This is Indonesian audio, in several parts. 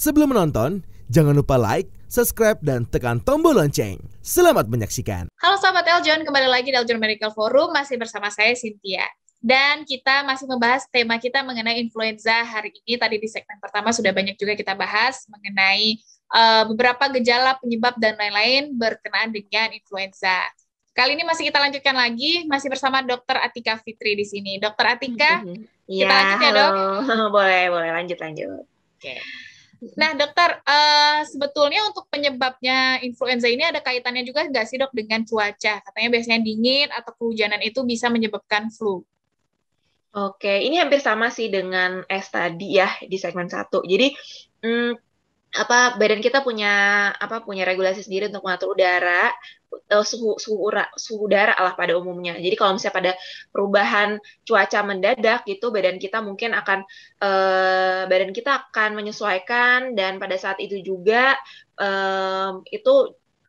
Sebelum menonton, jangan lupa like, subscribe, dan tekan tombol lonceng. Selamat menyaksikan. Halo sahabat Eljon, kembali lagi di Eljon Medical Forum. Masih bersama saya, Cynthia dan kita masih membahas tema kita mengenai influenza hari ini. Tadi di segmen pertama sudah banyak juga kita bahas mengenai uh, beberapa gejala, penyebab, dan lain-lain berkenaan dengan influenza. Kali ini masih kita lanjutkan lagi, masih bersama Dokter Atika Fitri di sini. Dokter Atika, mm -hmm. kita ya, lanjut ya dok. boleh, boleh lanjut lanjut. Oke. Okay. Nah, dokter, uh, sebetulnya untuk penyebabnya influenza ini ada kaitannya juga nggak sih, dok, dengan cuaca? Katanya biasanya dingin atau kehujanan itu bisa menyebabkan flu. Oke, ini hampir sama sih dengan S tadi ya di segmen satu. Jadi hmm, apa badan kita punya apa punya regulasi sendiri untuk mengatur udara eh, suhu suhu, ura, suhu udara lah pada umumnya. Jadi kalau misalnya pada perubahan cuaca mendadak gitu badan kita mungkin akan uh, badan kita akan menyesuaikan dan pada saat itu juga eh, itu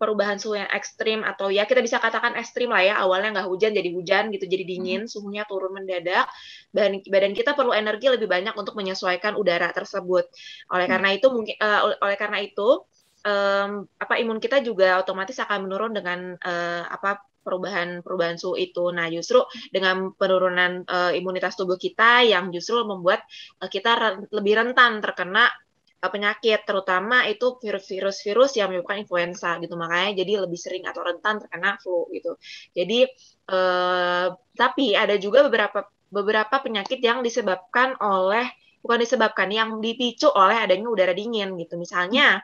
perubahan suhu yang ekstrim atau ya kita bisa katakan ekstrim lah ya awalnya nggak hujan jadi hujan gitu jadi hmm. dingin hmm. suhunya turun mendadak badan badan kita perlu energi lebih banyak untuk menyesuaikan udara tersebut oleh hmm. karena itu mungkin uh, oleh karena itu um, apa imun kita juga otomatis akan menurun dengan uh, apa perubahan perubahan suhu itu. Nah, justru dengan penurunan uh, imunitas tubuh kita yang justru membuat uh, kita re lebih rentan terkena penyakit, terutama itu virus-virus virus yang menyebabkan influenza gitu. Makanya jadi lebih sering atau rentan terkena flu gitu. Jadi eh, tapi ada juga beberapa beberapa penyakit yang disebabkan oleh bukan disebabkan yang dipicu oleh adanya udara dingin gitu. Misalnya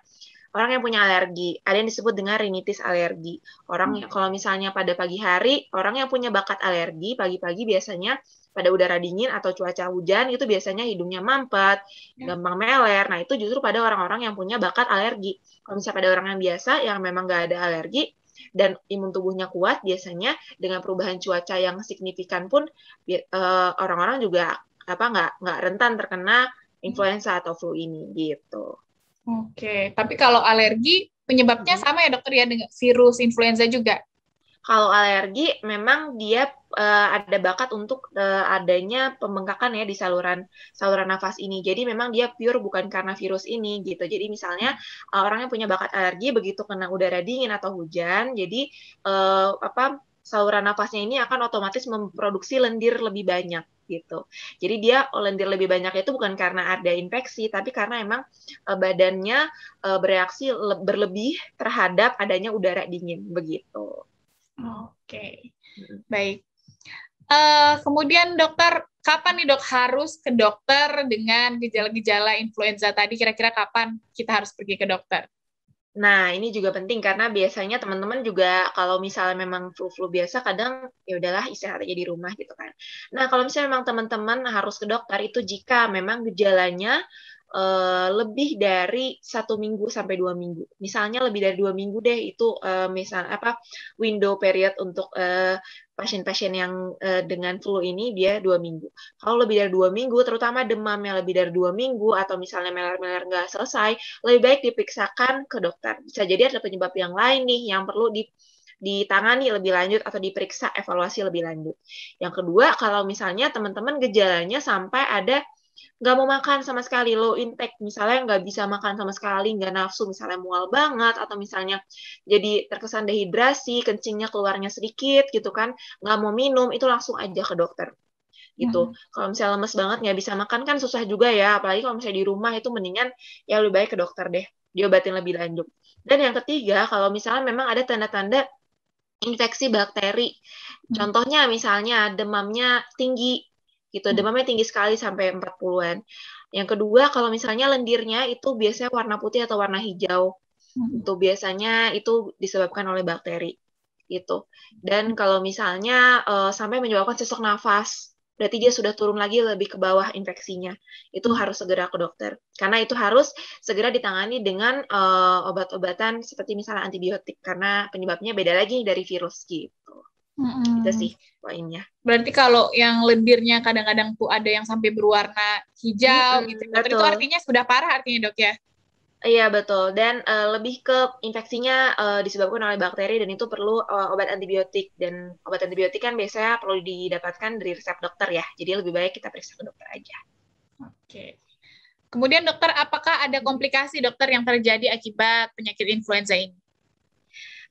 orang yang punya alergi, ada yang disebut dengan rinitis alergi. Orang yang hmm. kalau misalnya pada pagi hari, orang yang punya bakat alergi pagi-pagi biasanya pada udara dingin atau cuaca hujan itu biasanya hidungnya mampet, ya. gampang meler. Nah, itu justru pada orang-orang yang punya bakat alergi. Kalau misalnya pada orang yang biasa yang memang nggak ada alergi dan imun tubuhnya kuat, biasanya dengan perubahan cuaca yang signifikan pun eh, orang-orang juga apa nggak nggak rentan terkena hmm. influenza hmm. atau flu ini gitu. Oke, okay. tapi kalau alergi penyebabnya hmm. sama ya dokter ya dengan virus influenza juga? kalau alergi memang dia uh, ada bakat untuk uh, adanya pembengkakan ya di saluran saluran nafas ini. Jadi memang dia pure bukan karena virus ini gitu. Jadi misalnya uh, orang yang punya bakat alergi begitu kena udara dingin atau hujan, jadi uh, apa saluran nafasnya ini akan otomatis memproduksi lendir lebih banyak gitu. Jadi dia oh, lendir lebih banyak itu bukan karena ada infeksi, tapi karena emang e, badannya e, bereaksi le, berlebih terhadap adanya udara dingin begitu. Oke, okay. baik. Uh, kemudian dokter, kapan nih dok harus ke dokter dengan gejala-gejala influenza tadi? Kira-kira kapan kita harus pergi ke dokter? Nah, ini juga penting karena biasanya teman-teman juga kalau misalnya memang flu-flu biasa kadang ya udahlah istirahat aja di rumah gitu kan. Nah, kalau misalnya memang teman-teman harus ke dokter itu jika memang gejalanya Eh, lebih dari satu minggu sampai dua minggu. Misalnya lebih dari dua minggu deh itu uh, misal apa window period untuk pasien eh, pasien-pasien yang uh, dengan flu ini dia dua minggu. Kalau lebih dari dua minggu, terutama demam yang lebih dari dua minggu atau misalnya meler-meler nggak selesai, lebih baik diperiksakan ke dokter. Bisa jadi ada penyebab yang lain nih yang perlu di ditangani lebih lanjut atau diperiksa evaluasi lebih lanjut. Yang kedua, kalau misalnya teman-teman gejalanya sampai ada nggak mau makan sama sekali low intake misalnya nggak bisa makan sama sekali nggak nafsu misalnya mual banget atau misalnya jadi terkesan dehidrasi kencingnya keluarnya sedikit gitu kan nggak mau minum itu langsung aja ke dokter gitu. Hmm. Kalau misalnya lemes banget nggak bisa makan kan susah juga ya, apalagi kalau misalnya di rumah itu mendingan ya lebih baik ke dokter deh, diobatin lebih lanjut. Dan yang ketiga, kalau misalnya memang ada tanda-tanda infeksi bakteri, mm-hmm. contohnya misalnya demamnya tinggi, gitu hmm. demamnya tinggi sekali sampai 40-an yang kedua kalau misalnya lendirnya itu biasanya warna putih atau warna hijau hmm. itu biasanya itu disebabkan oleh bakteri gitu dan kalau misalnya uh, sampai menyebabkan sesak nafas berarti dia sudah turun lagi lebih ke bawah infeksinya. Itu hmm. harus segera ke dokter. Karena itu harus segera ditangani dengan uh, obat-obatan seperti misalnya antibiotik karena penyebabnya beda lagi dari virus gitu. Mm-hmm. Itu sih poinnya. Berarti kalau yang lendirnya kadang-kadang tuh ada yang sampai berwarna hijau mm-hmm, gitu. Ya, betul. Itu artinya sudah parah artinya dok ya? Iya betul. Dan uh, lebih ke infeksinya uh, disebabkan oleh bakteri dan itu perlu uh, obat antibiotik dan obat antibiotik kan biasanya perlu didapatkan dari resep dokter ya. Jadi lebih baik kita periksa ke dokter aja. Oke. Okay. Kemudian dokter, apakah ada komplikasi dokter yang terjadi akibat penyakit influenza ini?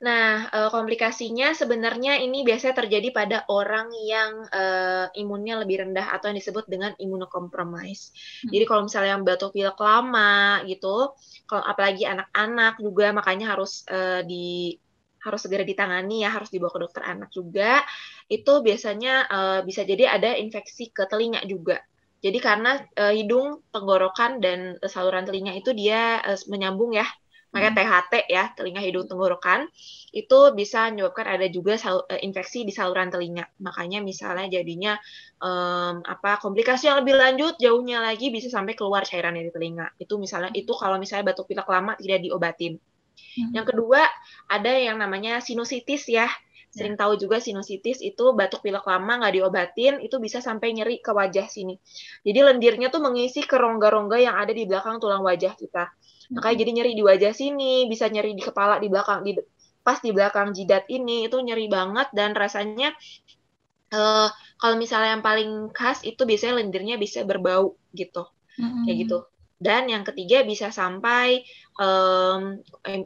Nah, eh, komplikasinya sebenarnya ini biasanya terjadi pada orang yang uh, imunnya lebih rendah atau yang disebut dengan imunokompromis. Hmm. Jadi kalau misalnya yang batuk pilek lama gitu, kalau apalagi anak-anak juga makanya harus uh, di harus segera ditangani ya harus dibawa ke dokter anak juga itu biasanya uh, bisa jadi ada infeksi ke telinga juga jadi karena uh, hidung tenggorokan dan uh, saluran telinga itu dia uh, menyambung ya makanya THT hmm. ya, telinga hidung tenggorokan, itu bisa menyebabkan ada juga eh, infeksi di saluran telinga. Makanya misalnya jadinya um, apa komplikasi yang lebih lanjut jauhnya lagi bisa sampai keluar cairan dari telinga. Itu misalnya hmm. itu kalau misalnya batuk pilek lama tidak diobatin. Hmm. Yang kedua, ada yang namanya sinusitis ya. ya. Sering tahu juga sinusitis itu batuk pilek lama nggak diobatin, itu bisa sampai nyeri ke wajah sini. Jadi lendirnya tuh mengisi kerongga rongga-rongga yang ada di belakang tulang wajah kita makanya jadi nyeri di wajah sini bisa nyeri di kepala di belakang di pas di belakang jidat ini itu nyeri banget dan rasanya uh, kalau misalnya yang paling khas itu biasanya lendirnya bisa berbau gitu mm-hmm. kayak gitu dan yang ketiga bisa sampai um,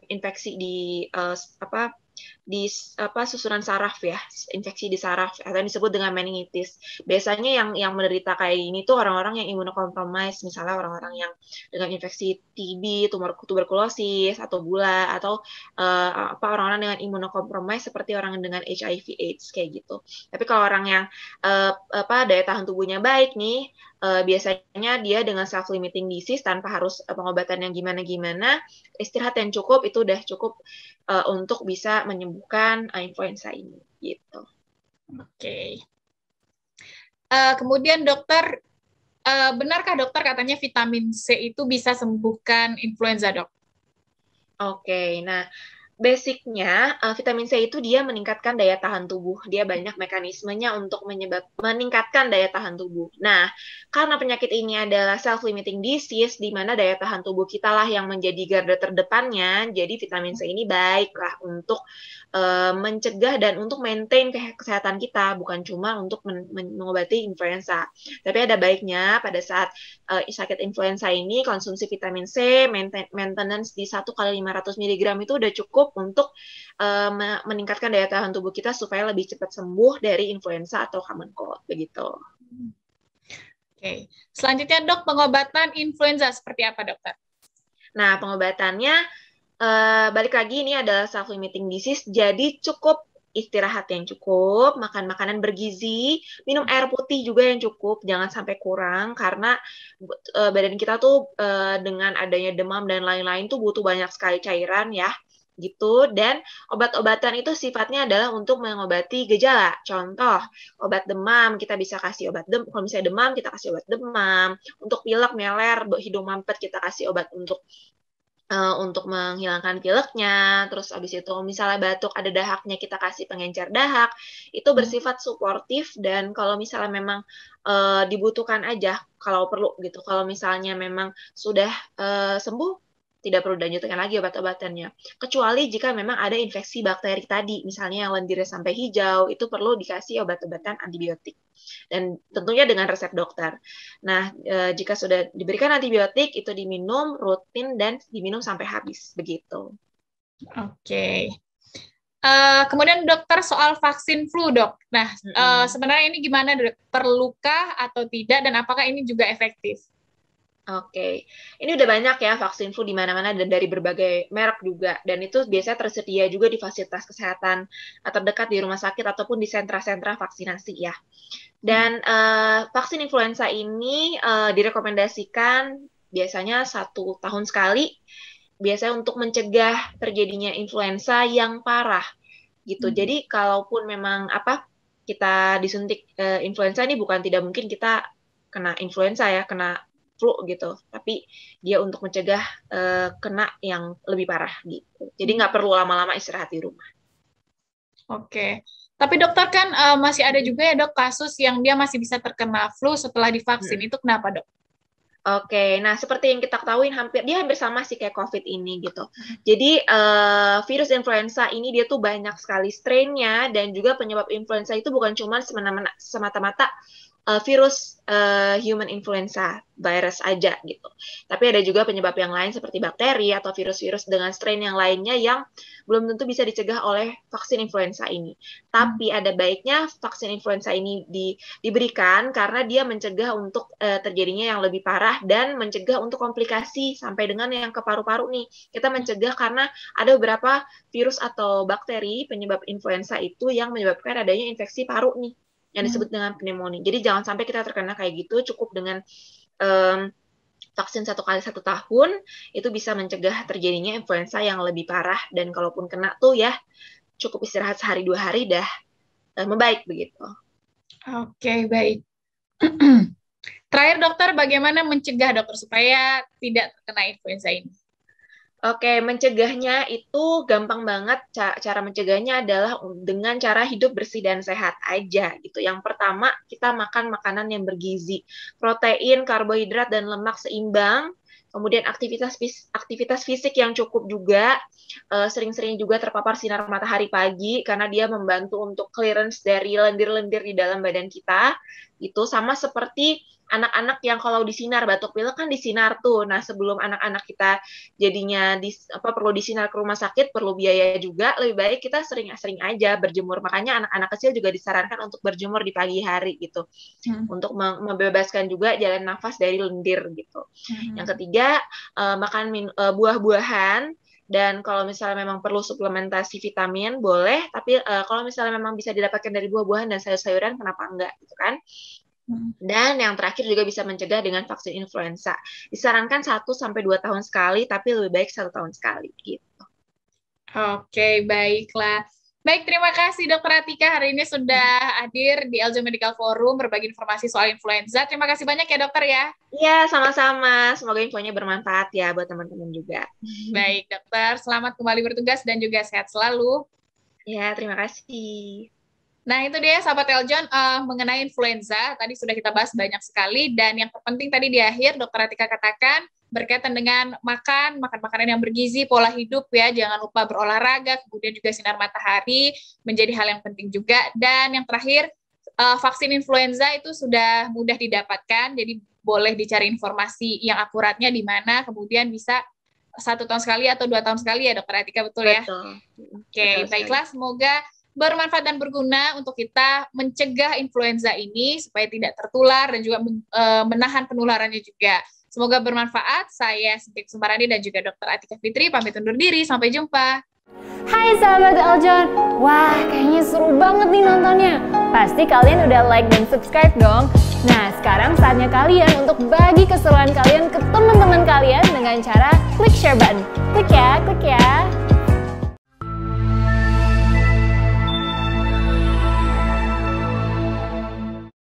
infeksi di uh, apa di apa susunan saraf ya, infeksi di saraf atau disebut dengan meningitis. Biasanya yang yang menderita kayak ini tuh orang-orang yang imunokompromis, misalnya orang-orang yang dengan infeksi TB, tumor tuberkulosis atau gula atau uh, apa orang-orang dengan imunokompromis seperti orang dengan HIV AIDS kayak gitu. Tapi kalau orang yang uh, apa daya tahan tubuhnya baik nih, uh, biasanya dia dengan self limiting disease tanpa harus pengobatan yang gimana-gimana, istirahat yang cukup itu udah cukup uh, untuk bisa menyembuh bukan uh, influenza ini gitu. Oke. Okay. Uh, eh, kemudian dokter uh, benarkah dokter katanya vitamin C itu bisa sembuhkan influenza dok? Oke, okay, nah basicnya uh, vitamin C itu dia meningkatkan daya tahan tubuh. Dia banyak mekanismenya untuk menyebab meningkatkan daya tahan tubuh. Nah, karena penyakit ini adalah self limiting disease di mana daya tahan tubuh kita lah yang menjadi garda terdepannya. Jadi vitamin C ini baiklah untuk uh, mencegah dan untuk maintain kesehatan kita, bukan cuma untuk men men mengobati influenza. Tapi ada baiknya pada saat uh, sakit influenza ini konsumsi vitamin C maintenance di 1 kali 500 mg itu udah cukup cukup untuk um, meningkatkan daya tahan tubuh kita supaya lebih cepat sembuh dari influenza atau common cold begitu. Oke, okay. selanjutnya dok pengobatan influenza seperti apa dokter? Nah pengobatannya uh, balik lagi ini adalah self limiting disease, jadi cukup istirahat yang cukup, makan makanan bergizi, minum air putih juga yang cukup, jangan sampai kurang karena uh, badan kita tuh uh, dengan adanya demam dan lain-lain tuh butuh banyak sekali cairan ya gitu dan obat-obatan itu sifatnya adalah untuk mengobati gejala contoh obat demam kita bisa kasih obat demam kalau misalnya demam kita kasih obat demam untuk pilek meler hidung mampet kita kasih obat untuk uh, untuk menghilangkan pileknya terus abis itu misalnya batuk ada dahaknya kita kasih pengencer dahak itu bersifat suportif dan kalau misalnya memang uh, dibutuhkan aja kalau perlu gitu kalau misalnya memang sudah uh, sembuh tidak perlu dilanjutkan lagi obat-obatannya. Kecuali jika memang ada infeksi bakteri tadi, misalnya yang lendirnya sampai hijau, itu perlu dikasih obat-obatan antibiotik. Dan tentunya dengan resep dokter. Nah, e, jika sudah diberikan antibiotik, itu diminum rutin dan diminum sampai habis, begitu. Oke. Okay. E, uh, kemudian dokter soal vaksin flu dok. Nah, mm -hmm. uh, sebenarnya ini gimana Perlukah atau tidak dan apakah ini juga efektif? Oke, okay. ini udah banyak ya vaksin flu di mana-mana dan dari berbagai merek juga, dan itu biasanya tersedia juga di fasilitas kesehatan eh, terdekat di rumah sakit ataupun di sentra-sentra vaksinasi ya. Dan uh, vaksin influenza ini uh, direkomendasikan biasanya satu tahun sekali, biasanya untuk mencegah terjadinya influenza yang parah gitu. Hmm. Jadi kalaupun memang apa kita disuntik uh, influenza ini bukan tidak mungkin kita kena influenza ya, kena flu gitu, tapi dia untuk mencegah uh, kena yang lebih parah gitu. Jadi nggak perlu lama-lama istirahat di rumah. Oke. Okay. Tapi dokter kan uh, masih ada juga ya dok kasus yang dia masih bisa terkena flu setelah divaksin. Hmm. Itu kenapa dok? Oke, nah seperti yang kita ketahui hampir dia hampir sama sih kayak COVID ini gitu. Hmm. Jadi uh, virus influenza ini dia tuh banyak sekali strainnya dan juga penyebab influenza itu bukan cuma semata-mata uh, virus uh, human influenza virus aja gitu. Tapi ada juga penyebab yang lain seperti bakteri atau virus-virus dengan strain yang lainnya yang belum tentu bisa dicegah oleh vaksin influenza ini. Tapi hmm. ada baiknya vaksin influenza ini di, diberikan karena dia mencegah untuk uh, terjadinya yang lebih parah dan mencegah untuk komplikasi sampai dengan yang ke paru-paru nih. Kita mencegah karena ada beberapa virus atau bakteri penyebab influenza itu yang menyebabkan adanya infeksi paru nih yang hmm. disebut dengan pneumonia. Jadi jangan sampai kita terkena kayak gitu, cukup dengan um, vaksin satu kali satu tahun itu bisa mencegah terjadinya influenza yang lebih parah dan kalaupun kena tuh ya cukup istirahat sehari dua hari dah uh, membaik begitu. Oke okay, baik. Terakhir dokter, bagaimana mencegah dokter supaya tidak terkena influenza ini? Oke, mencegahnya itu gampang banget. Cara mencegahnya adalah dengan cara hidup bersih dan sehat aja gitu. Yang pertama, kita makan makanan yang bergizi. Protein, karbohidrat dan lemak seimbang. Kemudian aktivitas aktivitas fisik yang cukup juga. Eh, sering-sering juga terpapar sinar matahari pagi karena dia membantu untuk clearance dari lendir-lendir di dalam badan kita. Itu sama seperti anak-anak yang kalau disinar batuk pilek kan disinar tuh. Nah, sebelum anak-anak kita jadinya dis, apa perlu disinar ke rumah sakit, perlu biaya juga, lebih baik kita sering-sering aja berjemur. Makanya anak-anak kecil juga disarankan untuk berjemur di pagi hari gitu. Hmm. Untuk membebaskan juga jalan nafas dari lendir gitu. Hmm. Yang ketiga, uh, makan uh, buah-buahan dan kalau misalnya memang perlu suplementasi vitamin boleh, tapi uh, kalau misalnya memang bisa didapatkan dari buah-buahan dan sayur-sayuran kenapa enggak gitu kan? Hmm. Dan yang terakhir juga bisa mencegah dengan vaksin influenza. Disarankan 1 sampai dua tahun sekali, tapi lebih baik satu tahun sekali gitu. Oke, okay, baiklah. Baik, terima kasih Dokter Atika hari ini sudah hadir di Eljo Medical Forum berbagi informasi soal influenza. Terima kasih banyak ya dokter ya. Iya, sama-sama. Semoga infonya bermanfaat ya buat teman-teman juga. Baik dokter, selamat kembali bertugas dan juga sehat selalu. Ya, terima kasih. Nah, itu dia sahabat Eljon uh, mengenai influenza. Tadi sudah kita bahas banyak sekali dan yang terpenting tadi di akhir dokter Atika katakan berkaitan dengan makan, makan makanan yang bergizi, pola hidup ya, jangan lupa berolahraga, kemudian juga sinar matahari menjadi hal yang penting juga dan yang terakhir uh, vaksin influenza itu sudah mudah didapatkan, jadi boleh dicari informasi yang akuratnya di mana, kemudian bisa satu tahun sekali atau dua tahun sekali ya dokter Atika betul, ya? betul. ya. Oke, okay, baiklah semoga bermanfaat dan berguna untuk kita mencegah influenza ini supaya tidak tertular dan juga e, menahan penularannya juga. Semoga bermanfaat. Saya Sintik Sumarani dan juga Dr. Atika Fitri pamit undur diri. Sampai jumpa. Hai sahabat Eljon, wah kayaknya seru banget nih nontonnya. Pasti kalian udah like dan subscribe dong. Nah sekarang saatnya kalian untuk bagi keseruan kalian ke teman-teman kalian dengan cara klik share button. Klik ya, klik ya.